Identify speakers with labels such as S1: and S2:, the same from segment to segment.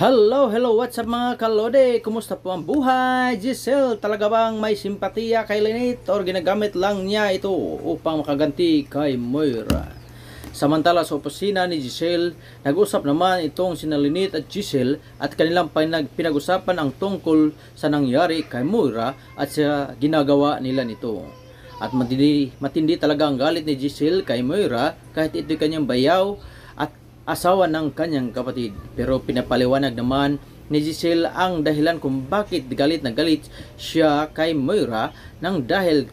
S1: Hello, hello, what's up mga kalode? Kumusta po ang buhay? Giselle, talaga bang may simpatiya kay Lenit or ginagamit lang niya ito upang makaganti kay Moira? Samantala sa opisina ni Giselle, nag-usap naman itong sina Lenit at Giselle at kanilang pinag-usapan ang tungkol sa nangyari kay Moira at sa ginagawa nila nito. At matindi, matindi talaga ang galit ni Giselle kay Moira kahit ito'y kanyang bayaw asawa ng kanyang kapatid. Pero pinapaliwanag naman ni Giselle ang dahilan kung bakit galit na galit siya kay Moira nang dahil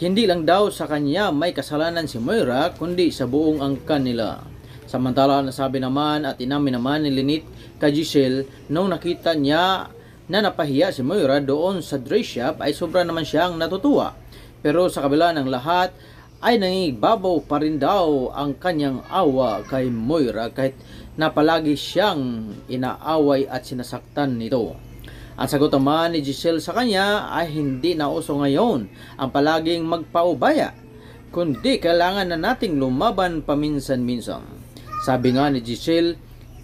S1: hindi lang daw sa kanya may kasalanan si Moira kundi sa buong angkan nila. Samantala nasabi naman at inamin naman ni Linit kay Giselle nung nakita niya na napahiya si Moira doon sa dress shop ay sobra naman siyang natutuwa. Pero sa kabila ng lahat ay nangibabaw pa rin daw ang kanyang awa kay Moira kahit na palagi siyang inaaway at sinasaktan nito. Ang sagot naman ni Giselle sa kanya ay hindi na uso ngayon ang palaging magpaubaya kundi kailangan na nating lumaban paminsan-minsan. Sabi nga ni Giselle,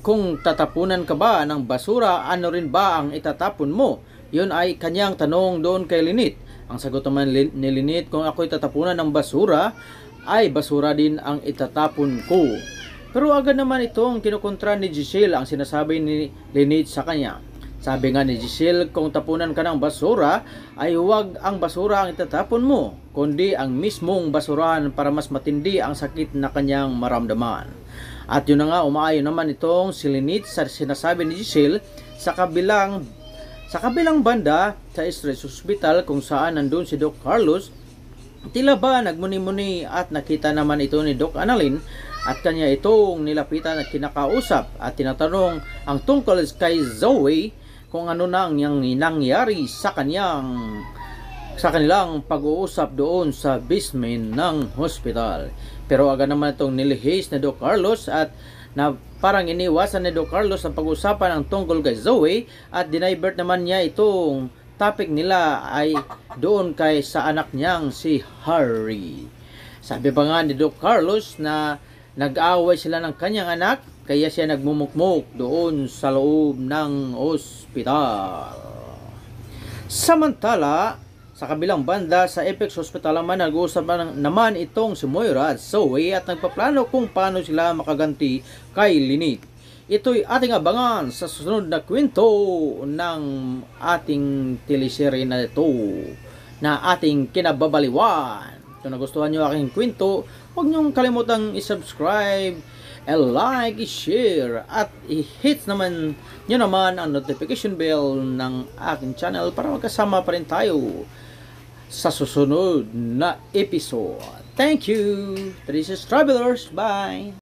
S1: kung tatapunan ka ba ng basura, ano rin ba ang itatapon mo? Yun ay kanyang tanong doon kay Linit. Ang sagot naman ni Linit, kung ako'y tatapunan ng basura, ay basura din ang itatapon ko. Pero agad naman itong kinukontra ni Giselle ang sinasabi ni Linit sa kanya. Sabi nga ni Giselle, kung tapunan ka ng basura, ay huwag ang basura ang itatapon mo, kundi ang mismong basurahan para mas matindi ang sakit na kanyang maramdaman. At yun na nga, umaayon naman itong si Linit sa sinasabi ni Giselle sa kabilang sa kabilang banda, sa Estres Hospital kung saan nandun si Doc Carlos, tila ba nagmuni-muni at nakita naman ito ni Doc Annalyn at kanya itong nilapitan at kinakausap at tinatanong ang tungkol kay Zoe kung ano na ang nangyari sa kanyang sa kanilang pag-uusap doon sa basement ng hospital. Pero aga naman itong nilihis na Doc Carlos at na parang iniwasan ni Do Carlos ang pag-usapan ang tungkol kay Zoe at dinivert naman niya itong topic nila ay doon kay sa anak niyang si Harry. Sabi pa nga ni Do Carlos na nag-away sila ng kanyang anak kaya siya nagmumukmuk doon sa loob ng ospital. Samantala, sa kabilang banda, sa Apex Hospital naman, nag-uusap naman itong si Moira at Zoe at nagpaplano kung paano sila makaganti kay Linit. Ito'y ating abangan sa susunod na kwento ng ating teleserye na ito na ating kinababaliwan. Kung nagustuhan nyo aking kwento, huwag nyong kalimutang isubscribe, i-like, i-share, at i-hit naman nyo naman ang notification bell ng aking channel para magkasama pa rin tayo sa susunod na episode. Thank you! This is Travelers. Bye!